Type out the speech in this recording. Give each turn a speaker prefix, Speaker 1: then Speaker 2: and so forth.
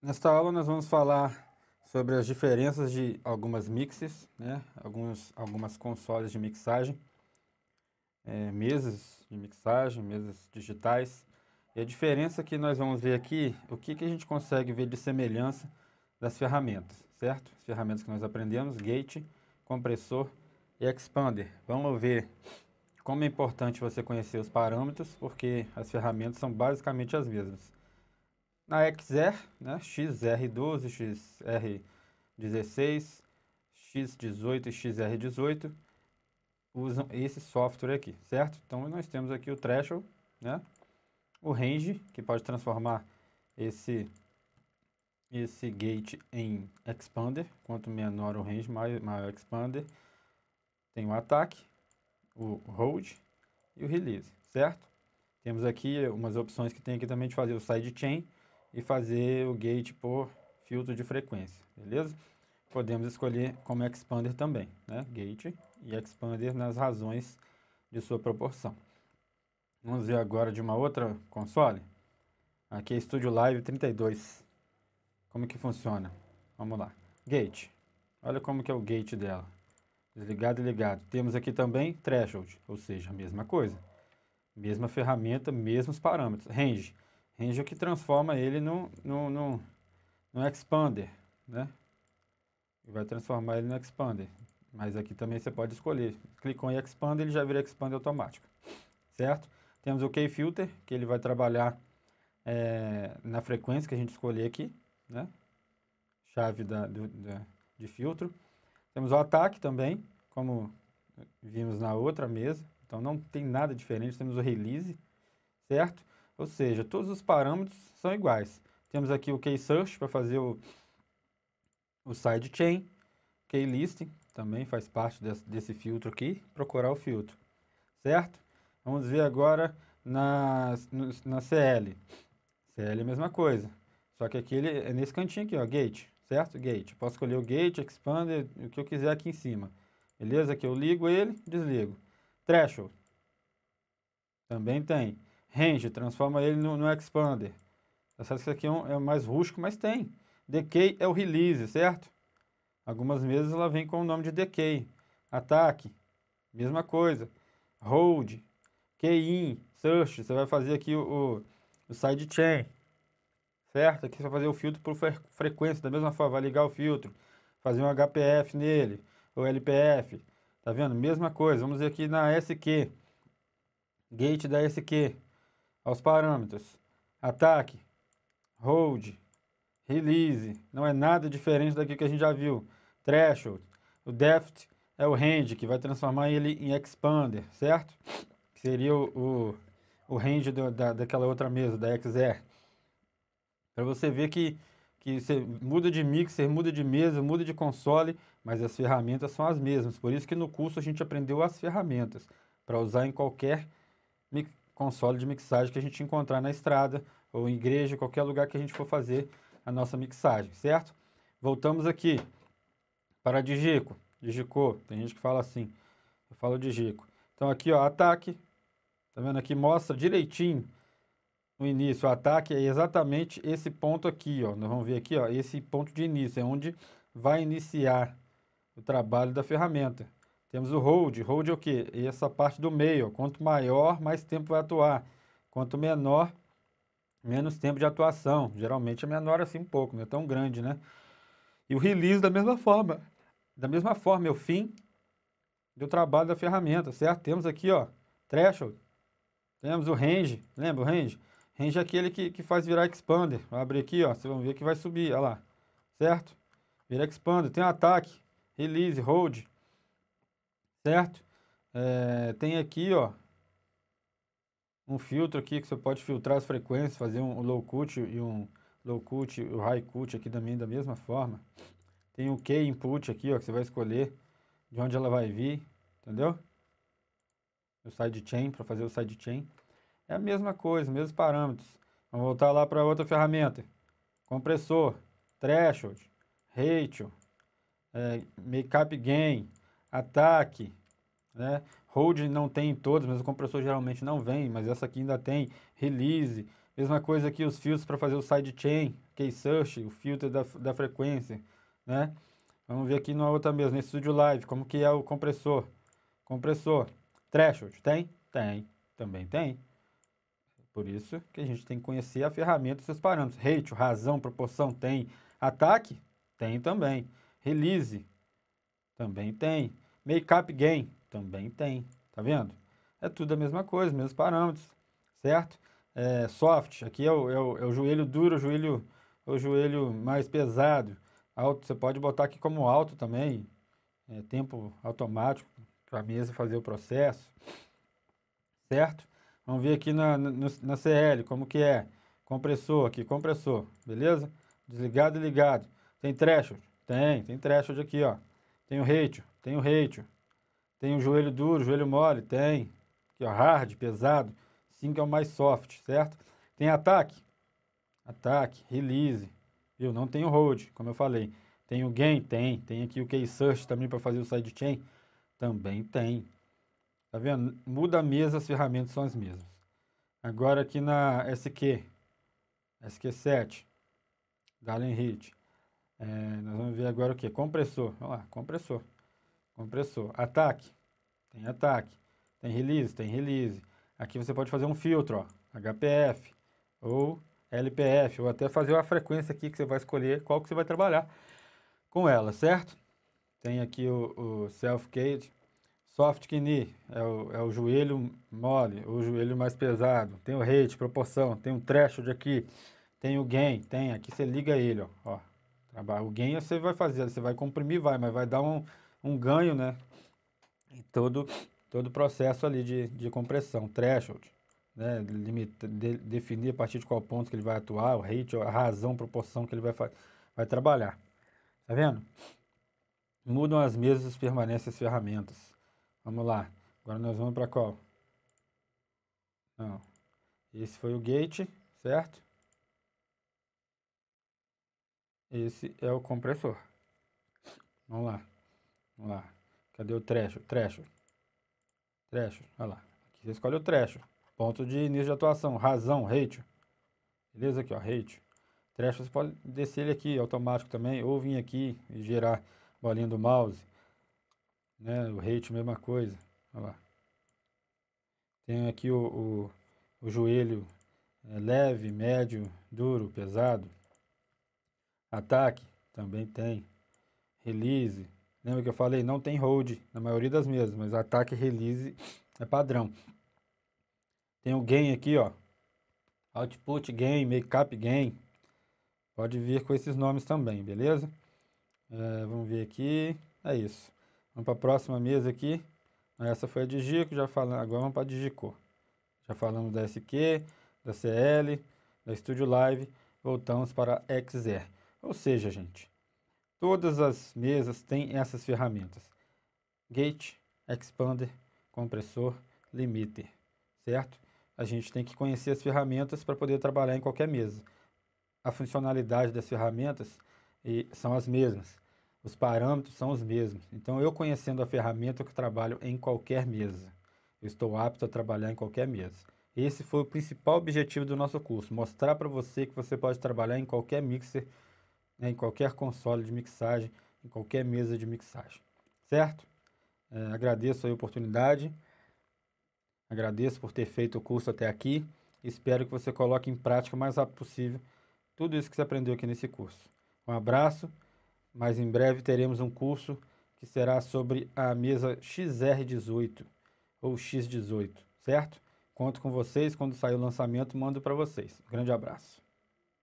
Speaker 1: Nesta aula nós vamos falar sobre as diferenças de algumas mixes, né? Alguns, algumas consoles de mixagem, é, mesas de mixagem, mesas digitais. E a diferença que nós vamos ver aqui, o que, que a gente consegue ver de semelhança das ferramentas, certo? As ferramentas que nós aprendemos, gate, compressor e expander. Vamos ver como é importante você conhecer os parâmetros, porque as ferramentas são basicamente as mesmas na XR, né, XR12, XR16, X18 e XR18, usam esse software aqui, certo? Então nós temos aqui o threshold, né? O range, que pode transformar esse esse gate em expander, quanto menor o range, maior, maior expander. Tem o ataque, o hold e o release, certo? Temos aqui umas opções que tem aqui também de fazer o sidechain, e fazer o gate por filtro de frequência, beleza? Podemos escolher como expander também, né? Gate e expander nas razões de sua proporção. Vamos ver agora de uma outra console. Aqui é Studio Live 32. Como que funciona? Vamos lá. Gate. Olha como que é o gate dela. Desligado e ligado. Temos aqui também threshold, ou seja, a mesma coisa. Mesma ferramenta, mesmos parâmetros. Range o que transforma ele no, no, no, no Expander, né? Vai transformar ele no Expander. Mas aqui também você pode escolher. Clicou em Expander, ele já vira Expander automático, certo? Temos o key filter que ele vai trabalhar é, na frequência que a gente escolher aqui, né? Chave da, do, da, de filtro. Temos o ataque também, como vimos na outra mesa. Então não tem nada diferente. Temos o release, certo? Ou seja, todos os parâmetros são iguais. Temos aqui o key search para fazer o, o sidechain, key listing também faz parte desse, desse filtro aqui, procurar o filtro, certo? Vamos ver agora na, na CL. CL é a mesma coisa, só que aqui ele é nesse cantinho aqui, ó, gate, certo? Gate. Posso escolher o gate, expander, o que eu quiser aqui em cima. Beleza? Aqui eu ligo ele, desligo. Threshold. Também tem range, transforma ele no, no expander. Tá Eu que aqui é, um, é, mais rústico, mas tem. Decay é o release, certo? Algumas vezes ela vem com o nome de decay. Ataque, mesma coisa. Hold, key-in, search, você vai fazer aqui o, o, o sidechain, certo? Aqui você vai fazer o filtro por fre frequência, da mesma forma, vai ligar o filtro, fazer um HPF nele, ou LPF, tá vendo? Mesma coisa, vamos ver aqui na SQ, gate da SQ, aos parâmetros ataque, hold, release, não é nada diferente daquilo que a gente já viu, threshold, o depth é o range, que vai transformar ele em expander, certo? Que seria o, o, o range do, da, daquela outra mesa, da XR. Para você ver que, que você muda de mixer, muda de mesa, muda de console, mas as ferramentas são as mesmas. Por isso que no curso a gente aprendeu as ferramentas, para usar em qualquer console de mixagem que a gente encontrar na estrada ou em igreja, qualquer lugar que a gente for fazer a nossa mixagem, certo? Voltamos aqui para Digico. Digico, tem gente que fala assim, eu falo Digico. Então aqui, ó, ataque, tá vendo aqui? Mostra direitinho o início, o ataque é exatamente esse ponto aqui, ó. Nós vamos ver aqui, ó, esse ponto de início, é onde vai iniciar o trabalho da ferramenta. Temos o hold. Hold é o quê? E essa parte do meio. Quanto maior, mais tempo vai atuar. Quanto menor, menos tempo de atuação. Geralmente é menor assim um pouco, não é tão grande, né? E o release da mesma forma. Da mesma forma, é o fim do trabalho da ferramenta, certo? Temos aqui, ó, threshold. Temos o range. Lembra o range? Range é aquele que, que faz virar expander. Vai abrir aqui, ó. Vocês vão ver que vai subir, olha lá. Certo? Vira expander. Tem um ataque, release, hold certo? É, tem aqui, ó, um filtro aqui que você pode filtrar as frequências, fazer um low cut e um low cut, o high cut aqui também da mesma forma. Tem o key input aqui, ó, que você vai escolher de onde ela vai vir, entendeu? O sidechain, para fazer o sidechain. É a mesma coisa, mesmos parâmetros. Vamos voltar lá para outra ferramenta. Compressor, threshold, ratio, é, makeup gain, ataque, né? Hold não tem em todos, mas o compressor geralmente não vem, mas essa aqui ainda tem. Release, mesma coisa aqui os filtros para fazer o sidechain, key é search, o filtro da, da frequência, né? Vamos ver aqui numa outra mesmo, nesse Studio Live, como que é o compressor. Compressor, threshold, tem? Tem, também tem. Por isso que a gente tem que conhecer a ferramenta e seus parâmetros. Ratio, razão, proporção, tem. Ataque, tem também. Release, também tem. Make Up gain, também tem, tá vendo? É tudo a mesma coisa, mesmos parâmetros, certo? É, soft, aqui é o, é, o, é o, joelho duro, o joelho, o joelho mais pesado. Alto, você pode botar aqui como alto também, é, tempo automático para a mesa fazer o processo, certo? Vamos ver aqui na, na, na CL como que é. Compressor aqui, compressor, beleza? Desligado e ligado. Tem threshold? Tem, tem threshold aqui, ó. Tem o ratio, tem o ratio, tem o joelho duro, joelho mole, tem. Que é hard, pesado. 5 é o mais soft, certo? Tem ataque. Ataque, release. Viu? Não tem o hold, como eu falei. Tem o gain, tem. Tem aqui o key search também para fazer o sidechain. Também tem. Tá vendo? Muda a mesa, as ferramentas são as mesmas. Agora aqui na SQ. SQ7. Dalen Hit. É, nós vamos ver agora o que? Compressor. Olha lá, compressor compressor. Ataque, tem ataque. Tem release, tem release. Aqui você pode fazer um filtro, ó, HPF ou LPF, ou até fazer uma frequência aqui que você vai escolher qual que você vai trabalhar com ela, certo? Tem aqui o, o self-cage, soft knee, é o, é o joelho mole, o joelho mais pesado. Tem o rate, proporção, tem um threshold aqui, tem o gain, tem, aqui você liga ele, ó, ó. O gain você vai fazer, você vai comprimir, vai, mas vai dar um, um ganho, né? Em todo, todo o processo ali de, de compressão, threshold, né? Limita, de, definir a partir de qual ponto que ele vai atuar, o rate, a razão, a proporção que ele vai, vai trabalhar. Tá vendo? Mudam as mesas, permanecem as ferramentas. Vamos lá. Agora nós vamos para qual? Não. Esse foi o gate, certo? Esse é o compressor. Vamos lá. Vamos lá. Cadê o trecho? Trecho. Trecho. Olha lá. Aqui você escolhe o trecho. Ponto de início de atuação. Razão. Ratio. Beleza? Aqui, ó. Ratio. Trecho você pode descer ele aqui automático também. Ou vir aqui e gerar bolinha do mouse. Né? O ratio, mesma coisa. Olha lá. Tem aqui o, o, o joelho é leve, médio, duro, pesado. Ataque. Também tem. Release Lembra que eu falei? Não tem hold na maioria das mesmas, mas ataque e release é padrão. Tem o gain aqui, ó. Output gain, makeup gain. Pode vir com esses nomes também, beleza? É, vamos ver aqui. É isso. Vamos para a próxima mesa aqui. Ah, essa foi a Digico, já falamos. Agora vamos para a Digico. Já falamos da SQ, da CL, da Studio Live. Voltamos para a XR. Ou seja, gente, Todas as mesas têm essas ferramentas. Gate, expander, compressor, limiter, certo? A gente tem que conhecer as ferramentas para poder trabalhar em qualquer mesa. A funcionalidade das ferramentas e, são as mesmas. Os parâmetros são os mesmos. Então, eu conhecendo a ferramenta que trabalho em qualquer mesa. Eu estou apto a trabalhar em qualquer mesa. Esse foi o principal objetivo do nosso curso, mostrar para você que você pode trabalhar em qualquer mixer né, em qualquer console de mixagem, em qualquer mesa de mixagem, certo? É, agradeço a oportunidade, agradeço por ter feito o curso até aqui, espero que você coloque em prática o mais rápido possível tudo isso que você aprendeu aqui nesse curso. Um abraço, mas em breve teremos um curso que será sobre a mesa XR18 ou X18, certo? Conto com vocês, quando sair o lançamento, mando para vocês. grande abraço.